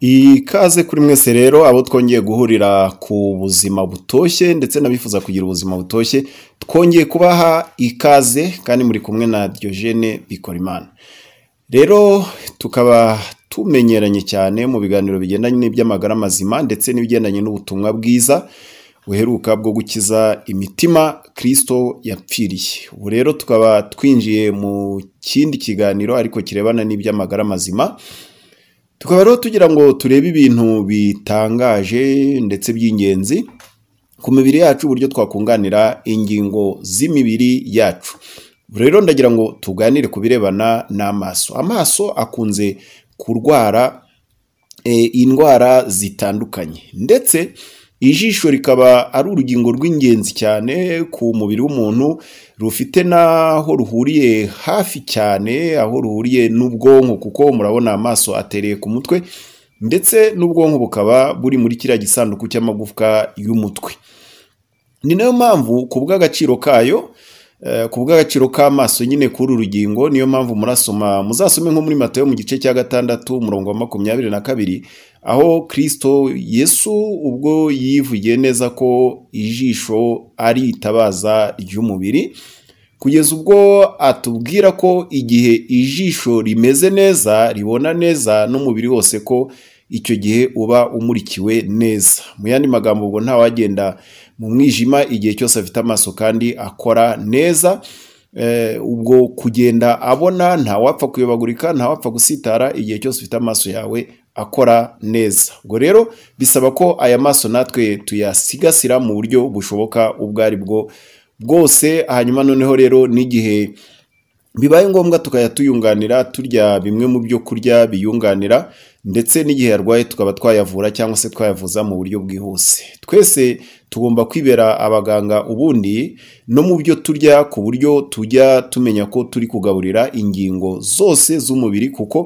Ikaze kuri mwese rero abo twongeye guhurira ku buzima butoshye ndetse n'abifuza kugira ubuzima butoshye twongeye kubaha ikaze kandi muri kumwe na Diogene Bikorimana rero tukaba tumenyeranye cyane mu biganiro bigendanye n'iby'amagara mazima ndetse n'ibigendanye n'ubutumwa bwiza buheruka bwo gukiza imitima kirisito yapfiriye ubu rero tukaba twinjiye mu kindi kiganiro ariko kirebana n'iby'amagara mazima tukaba rero tugira ngo turebe ibintu bitangaje ndetse by'ingenzi ku mibiri yacu uburyo twakunganira ingingo z'imibiri yacu rero ndagira ngo tuganire ku birebana n'amaso amaso akunze kurwara eh, indwara zitandukanye ndetse ijisho rikaba ari urugingo rw'ingenzi cyane ku mubiri w'umuntu rufite n'aho ruhuriye hafi cyane aho ruhuriye n'ubwonko kuko murabona amaso atereye ku mutwe ndetse n'ubwonko bukaba buri muri kiriya gisanduku cy'amagufwa y'umutwe ni nayo mpamvu ku bw'agaciro kayo eh, ku bw'agaciro k'amaso nyine kuri uru rugingo niyo mpamvu murasoma muzasome nko muri matayo mu gice cya gatandatu umurongo wa makumyabiri na kabiri aho kirisito yesu ubwo yivugiye neza ko ijisho ari itabaza ry'umubiri kugeza ubwo atubwira ko igihe ijisho rimeze neza ribona neza n'umubiri wose ko icyo gihe uba umurikiwe neza mu yandi magambo ubwo ntawagenda mu mwijima igihe cyose afite amaso kandi akora neza Eh, ubwo kugenda abona ntawapfa kuyobagurika ntawapfa gusitara igihe cyose ufite amaso yawe akora neza ubwo rero bisaba ko aya maso natwe tuyasigasira mu buryo bushoboka ubwo ari bwo bwose hanyuma noneho rero n'igihe bibaye ngombwa tukajya tuyunganira turya bimwe mu byo kurya biyunganira ndetse n'igihe yarwaye tukaba twayavura cyangwa se twayavuza mu buryo bwihuse twese tugomba kwibera abaganga ubundi no mu byo turya ku buryo tujya tumenya ko turi kugaburira ingingo zose z'umubiri kuko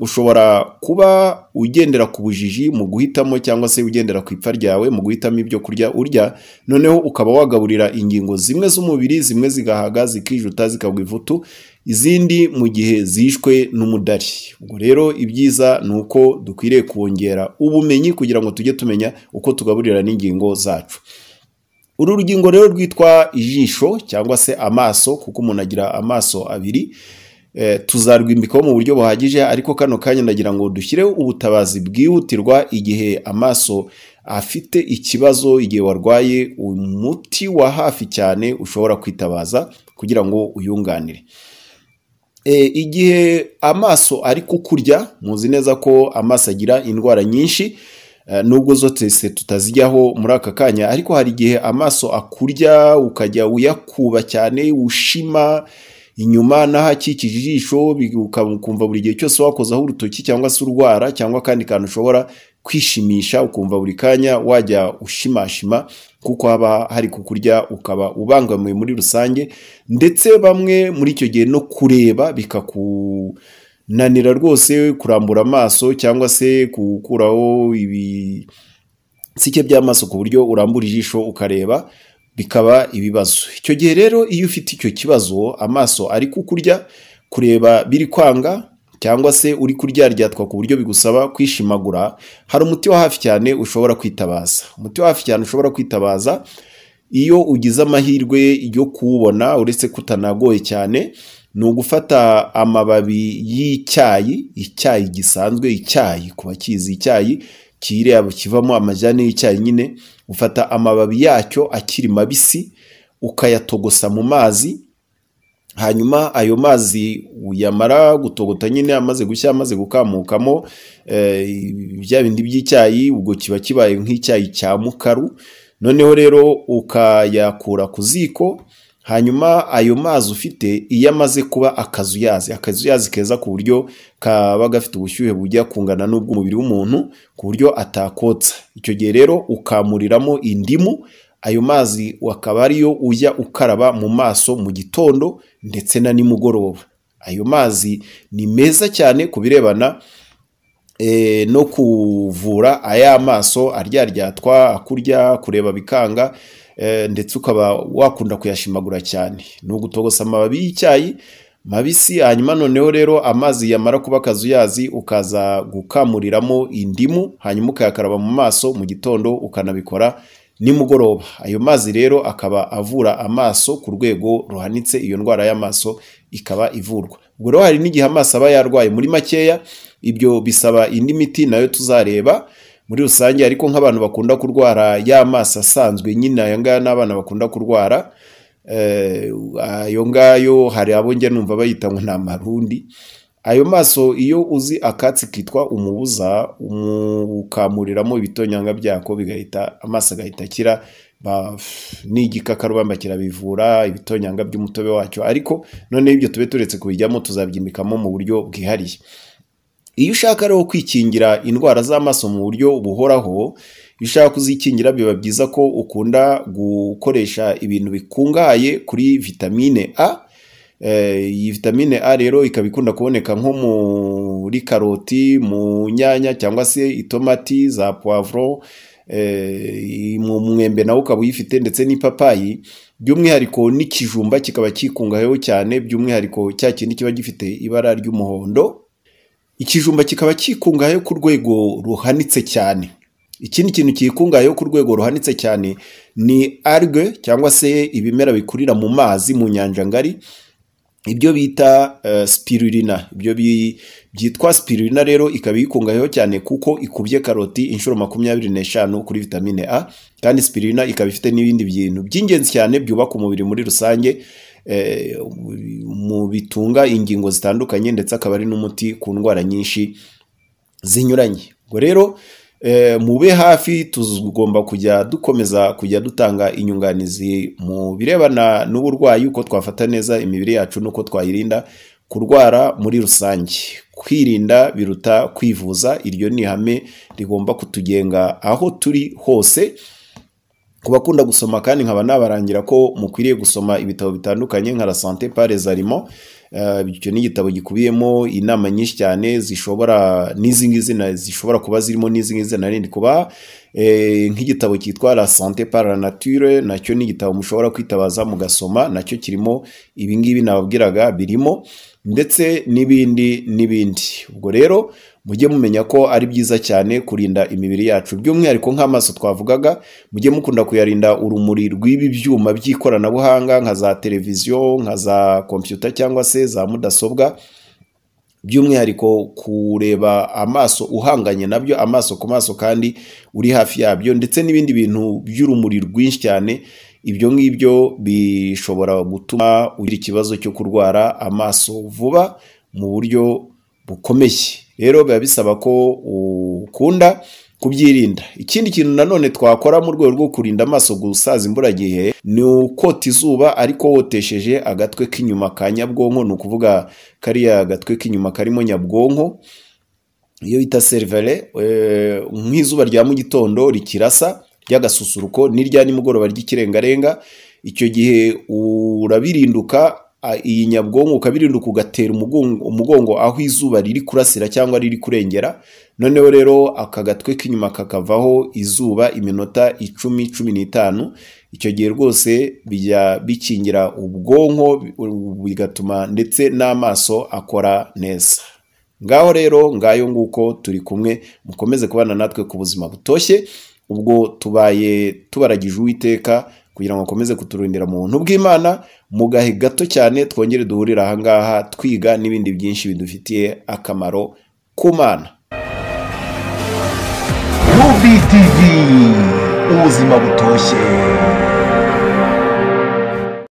ushobora kuba ugendera ku bujiji mu guhitamo cyangwa se ugendera ku ipfa ryawe mu guhitamo ibyo kurya urya noneho ukaba wagaburira ingingo zimwe z'umubiri zimwe zigahaga zikijuta zikagwa ivutu izindi mu gihe zishwe n'umudari ubwo rero ibyiza ni uko dukwiriye kongera ubumenyi kugira ngo tujye tumenya uko tugaburira n'ingingo zacu uru rugingo rero rwitwa ijisho cyangwa se amaso kuko umuntu agira amaso abiri Eh, tuzarwimbikaho mu buryo buhagije ariko kano kanya ndagira ngo dushyireho ubutabazi bwihutirwa igihe amaso afite ikibazo igihe warwaye umuti wa hafi cyane ushobora kwitabaza kugira ngo uyunganire eh, igihe amaso ari kukurya muzi neza ko amaso agira indwara nyinshi eh, nubwo zo twese tutazijyaho muri aka kanya ariko hari igihe amaso akurya ukajya uyakuba cyane ushima inyuma n'ahakikije ijisho ukumva buri gihe cyose wakozaho urutoki cyangwa se urwara cyangwa akandi kantu ushobora kwishimisha ukumva buri kanya wajya ushimashima kuko haba hari kukurya ukaba ubangamiwe muri rusange ndetse bamwe muri icyo gihe no kureba bikakunanira rwose kurambura amaso cyangwa se gukuraho ibisike by'amaso ku buryo urambura ijisho ukareba bikaba ibibazo icyo gihe rero iyo ufite icyo kibazo amaso ari kukurya kureba biri kwanga cyangwa se uri kuryaryatwa ku buryo bigusaba kwishimagura hari umuti wa hafi cyane ushobora kwitabaza umuti wa hafi cyane ushobora kwitabaza iyo ugize amahirwe yo kuwubona uretse kutanagoye cyane ni ugufata amababi y'icyayi icyayi gisanzwe icyayi ku bakizi icyayi kiriya kivamo amajyane y'icyayi nyine ufata amababi yacyo akiri mabisi ukayatogosa mu mazi hanyuma ayo mazi yamara gutogota nyine amaze gushya amaze gukamukamo eh, bya bindi by'icyayi ubwo kiba kibaye nk'icyayi cya mukaru noneho rero ukayakura ku ziko hanyuma ayo mazi ufite iyo amaze kuba akazuyazi akazuyazi keza ku buryo kaba gafite ubushyuhe bujya kungana n'ubw'umubiri w'umuntu ku buryo atakotsa icyo gihe rero ukamuriramo indimu ayo mazi akaba ariyo ujya ukaraba mu maso mu gitondo ndetse na nimugoroba ayo mazi ni meza cyane ku birebana eh, no kuvura aya maso aryaryatwa akurya kureba bikanga Eh, ndetse ukaba wakunda kuyashimagura cyane ni ugutogosa amababi y'icyayi mabisi hanyuma noneho rero amazi yamara kuba akazuyazi ukaza gukamuriramo indimu hanyuma ukayakaraba mu maso mu gitondo ukanabikora nimugoroba ayo mazi rero akaba avura amaso ku rwego ruhanitse iyo ndwara y'amaso ikaba ivurwa ubwo rero hari n'igihe amaso aba yarwaye muri makeya ibyo bisaba indi miti nayo tuzareba muri rusange ariko nk'abantu bakunda kurwara y'amaso asanzwe nyine aya ngaya ni abana bakunda kurwara eh, ayo ngayo hari abo njya numva bayita ngo ni amarundi ayo maso iyo uzi akatsi kitwa umubuza ukamuriramo ibitonyanga byako bigahita amaso agahita akira n'igikakarubamba kirabivura ibitonyanga by'umutobe wacyo ariko noneho ibyo tube turetse kubijyamo tuzabyimikamo mu buryo bwihariye Iyo ushaka rero kwikingira indwara z'amaso mu buryo buhoraho, iyo ushaka kuzikingira biba byiza ko ukunda gukoresha ibintu bikungahaye kuri vitamine A, eh, iyi vitamine A rero ikaba ikunda kuboneka nko muri karoti, mu nyanya cyangwa se itomati, za puwavuro, eh, mu mwembe nawo ukaba uyifite ndetse n'ipapayi, by'umwihariko n'ikijumba kikaba kikungahayeho cyane by'umwihariko cya kindi kiba gifite ibara ry'umuhondo. ikijumba kikaba kikungahaye ku rwego ruhanitse cyane ikindi kintu kikungahayeho ku rwego ruhanitse cyane ni algue cyangwa se ibimera bikurira mu mazi mu nyanja ngari ibyo bita eh, spirulina ibyo byitwa spirulina rero ikaba iyikungahayeho cyane kuko ikubye karoti inshuro makumyabiri n'eshanu kuri vitamine a kandi spirulina ikaba ifite n'ibindi bintu by'ingenzi cyane byubaka umubiri muri rusange Eh, mu bitunga ingingo zitandukanye ndetse akaba ari n'umuti ku ndwara nyinshi zinyuranye ubwo rero eh, mube hafi tugomba kujya dukomeza kujya dutanga inyunganizi mu birebana n'uburwayi uko twafata neza imibiri yacu n'uko twayirinda kurwara muri rusange kwirinda biruta kwivuza iryo ni ihame rigomba kutugenga aho turi hose Ku bakunda gusoma kandi nkaba nabarangira ko mukwiriye gusoma ibitabo bitandukanye nka la sante pare zarimo eh, icyo ni igitabo gikubiyemo inama nyinshi cyane zishobora n'izi ngizi zishobora kuba zirimo n'izi ngizi nari kuba Eh, nk'igitabo cyitwa la sante par nature nacyo ni igitabo mushobora kwitabaza mugasoma nacyo kirimo ibingibi nababwiraga birimo ndetse n'ibindi n'ibindi ubwo rero mujye mumenya ko ari byiza cyane kurinda imibiri yacu by'umwihariko nk'amaso twavugaga mujye mukunda kuyarinda urumuri rw'ibi byuma by'ikoranabuhanga nka za televiziyo nka za kompiyuta cyangwa se za mudasobwa by'umwihariko kureba amaso uhanganye nabyo amaso ku maso kandi uri hafi yabyo ndetse n'ibindi bintu by'urumuri rwinshi cyane ibyo ngibyo bishobora gutuma ugira ikibazo cyo kurwara amaso vuba mu buryo bukomeye rero biba bisaba ko ukunda kubyirinda ikindi kintu nanone twakora mu rwego rwo kurinda amaso gusaza imburagihe ni ukota izuba ariko wotesheje agatwe k'inyuma ka nyabwonko ni ukuvuga kariya agatwe k'inyuma karimo nyabwonko iyo bita serivere eh, nk'izuba rya mu gitondo rikirasa ry'agasusuruko n'irya nimugoroba ry'ikirengarenga icyo gihe urabirinduka iyi nyabwonko ukabirinda kugatera umugongo aho izuba riri kurasira cyangwa riri kurengera noneho rero aka gatwe k'inyuma kakavaho izuba iminota icumi cumi n'itanu icyo gihe rwose bijya bikingira ubwonko bigatuma ndetse n'amaso akora neza ngaho rero ngayo nguko turi kumwe mukomeze kubana natwe ku buzima butoshye ubwo tubaye tubaragije uwiteka kugira ngo akomeze kuturindira mu buntu bw'imana mu gahe gato cyane twongere duhurire aha twiga n'ibindi byinshi bidufitiye akamaro ku mana ubuzima butoshye